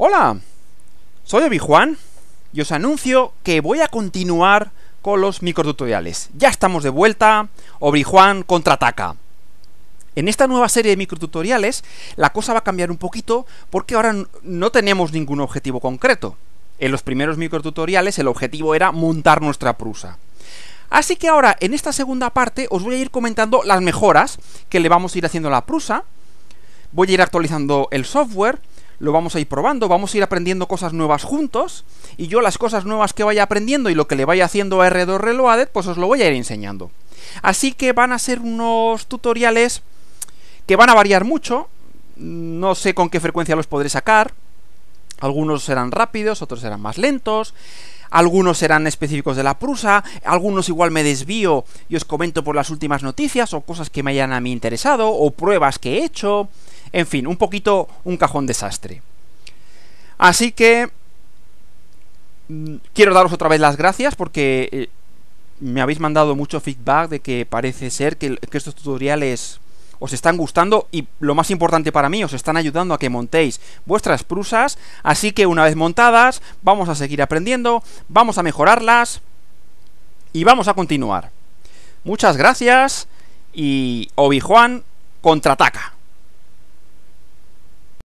Hola, soy Obi-Juan y os anuncio que voy a continuar con los microtutoriales. Ya estamos de vuelta, Obi-Juan contraataca. En esta nueva serie de microtutoriales la cosa va a cambiar un poquito porque ahora no tenemos ningún objetivo concreto. En los primeros microtutoriales el objetivo era montar nuestra prusa. Así que ahora, en esta segunda parte, os voy a ir comentando las mejoras que le vamos a ir haciendo a la prusa. Voy a ir actualizando el software lo vamos a ir probando, vamos a ir aprendiendo cosas nuevas juntos, y yo las cosas nuevas que vaya aprendiendo y lo que le vaya haciendo a R2 Reloaded, pues os lo voy a ir enseñando. Así que van a ser unos tutoriales que van a variar mucho, no sé con qué frecuencia los podré sacar, algunos serán rápidos, otros serán más lentos, algunos serán específicos de la Prusa, algunos igual me desvío y os comento por las últimas noticias o cosas que me hayan a mí interesado o pruebas que he hecho, en fin, un poquito un cajón desastre. Así que mm, quiero daros otra vez las gracias porque eh, me habéis mandado mucho feedback de que parece ser que, estos tutoriales os están gustando y lo más importante para mí, os están ayudando a que montéis vuestras prusas. Así que una vez montadas, vamos a seguir aprendiendo, vamos a mejorarlas y vamos a continuar. Muchas gracias y Obi-Juan contraataca.